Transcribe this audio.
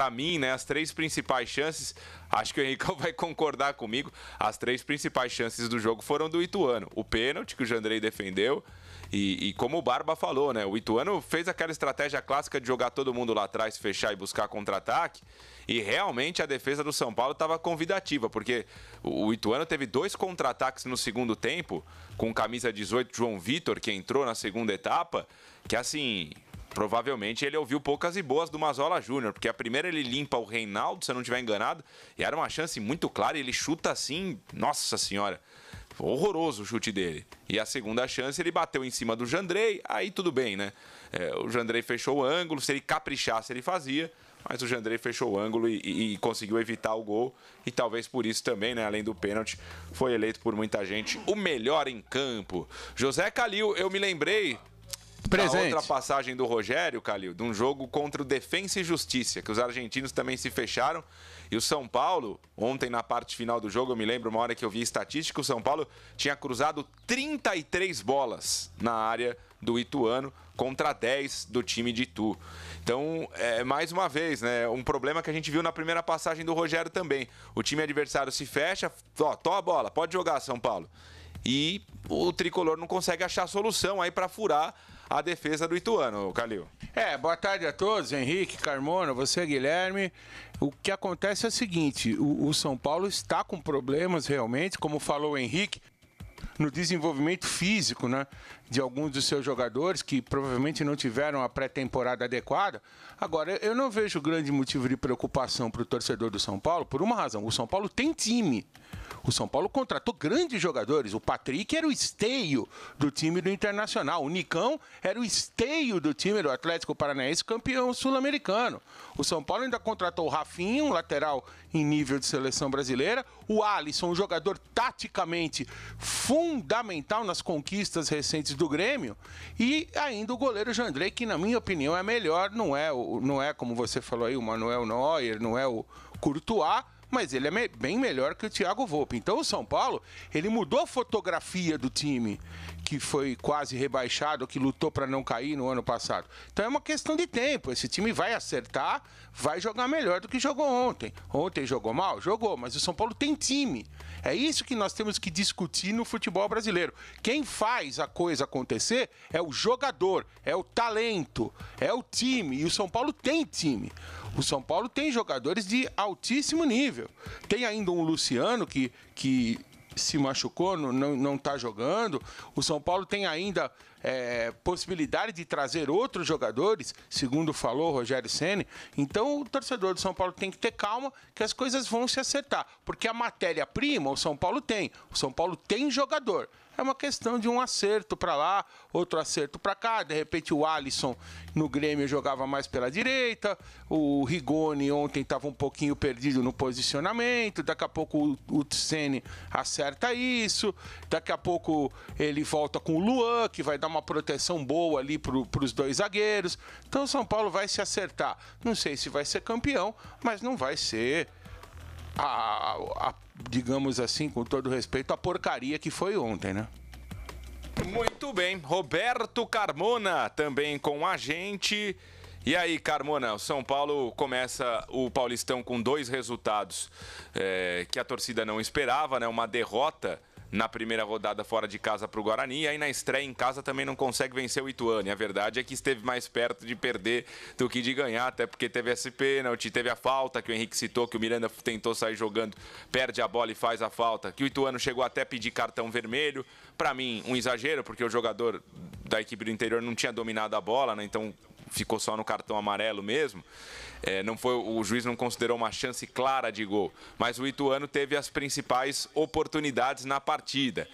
para mim, né, as três principais chances, acho que o Henrique vai concordar comigo, as três principais chances do jogo foram do Ituano. O pênalti que o Jandrei defendeu, e, e, como o Barba falou, né? O Ituano fez aquela estratégia clássica de jogar todo mundo lá atrás, fechar e buscar contra-ataque. E realmente a defesa do São Paulo estava convidativa, porque o Ituano teve dois contra-ataques no segundo tempo, com camisa 18, João Vitor, que entrou na segunda etapa, que assim, Provavelmente ele ouviu poucas e boas do Mazola Júnior, porque a primeira ele limpa o Reinaldo, se eu não estiver enganado, e era uma chance muito clara, e ele chuta assim, nossa senhora, horroroso o chute dele. E a segunda chance ele bateu em cima do Jandrei, aí tudo bem, né? É, o Jandrei fechou o ângulo, se ele caprichasse ele fazia, mas o Jandrei fechou o ângulo e, e, e, conseguiu evitar o gol. E talvez por isso também, né? Além do pênalti, foi eleito por muita gente o melhor em campo. José Calil, eu me lembrei Tá Presente. outra passagem do Rogério, Calil, de um jogo contra o Defensa e Justiça, que os argentinos também se fecharam. E o São Paulo, ontem na parte final do jogo, eu me lembro uma hora que eu vi estatística, o São Paulo tinha cruzado 33 bolas na área do Ituano contra 10 do time de Itu. Então, é, mais uma vez, né, um problema que a gente viu na primeira passagem do Rogério também. O time adversário se fecha, ó, a bola, pode jogar São Paulo e o tricolor não consegue achar solução aí para furar a defesa do Ituano, Calil. É, boa tarde a todos, Henrique, Carmona, você, Guilherme. O que acontece é o seguinte: o, o São Paulo está com problemas realmente, como falou o Henrique, no desenvolvimento físico né, de alguns dos seus jogadores que provavelmente não tiveram a pré-temporada adequada. Agora, eu não vejo grande motivo de preocupação para o torcedor do São Paulo, por uma razão: o São Paulo tem time. O São Paulo contratou grandes jogadores. O Patrick era o esteio do time do Internacional. O Nicão era o esteio do time do Atlético Paranaense, campeão sul-americano. O São Paulo ainda contratou o Rafinha, um lateral em nível de seleção brasileira. O Alisson, um jogador taticamente fundamental nas conquistas recentes do Grêmio. E ainda o goleiro Jandrei, que na minha opinião é melhor. Não é, não é como você falou aí, o Manuel Neuer, não é o Courtois mas ele é me bem melhor que o Thiago Volpe. Então o São Paulo, ele mudou a fotografia do time que foi quase rebaixado, que lutou para não cair no ano passado. Então é uma questão de tempo. Esse time vai acertar, vai jogar melhor do que jogou ontem. Ontem jogou mal? Jogou, mas o São Paulo tem time. É isso que nós temos que discutir no futebol brasileiro. Quem faz a coisa acontecer é o jogador, é o talento, é o time. E o São Paulo tem time. O São Paulo tem jogadores de altíssimo nível. Tem ainda um Luciano que, que se machucou, não está jogando. O São Paulo tem ainda é, possibilidade de trazer outros jogadores, segundo falou Rogério Ceni. Então o torcedor do São Paulo tem que ter calma, que as coisas vão se acertar, porque a matéria prima o São Paulo tem. O São Paulo tem jogador é uma questão de um acerto para lá, outro acerto para cá. De repente o Alisson no Grêmio jogava mais pela direita, o Rigoni ontem estava um pouquinho perdido no posicionamento, daqui a pouco o, Tsene acerta isso, daqui a pouco ele volta com o Luan, que vai dar uma proteção boa ali para os dois zagueiros. Então o São Paulo vai se acertar. Não sei se vai ser campeão, mas não vai ser a, a digamos assim, com todo respeito, a porcaria que foi ontem, né? Muito bem, Roberto Carmona também com a gente. E aí, Carmona, o São Paulo começa o Paulistão com dois resultados é, que a torcida não esperava, né? Uma derrota na primeira rodada fora de casa para o Guarani. E aí na estreia em casa também não consegue vencer o Ituano. E a verdade é que esteve mais perto de perder do que de ganhar, até porque teve esse pênalti, teve a falta que o Henrique citou, que o Miranda tentou sair jogando, perde a bola e faz a falta. Que o Ituano chegou até pedir cartão vermelho. Para mim, um exagero, porque o jogador da equipe do interior não tinha dominado a bola, né? Então ficou só no cartão amarelo mesmo. É, não foi o juiz não considerou uma chance clara de gol, mas o Ituano teve as principais oportunidades na partida.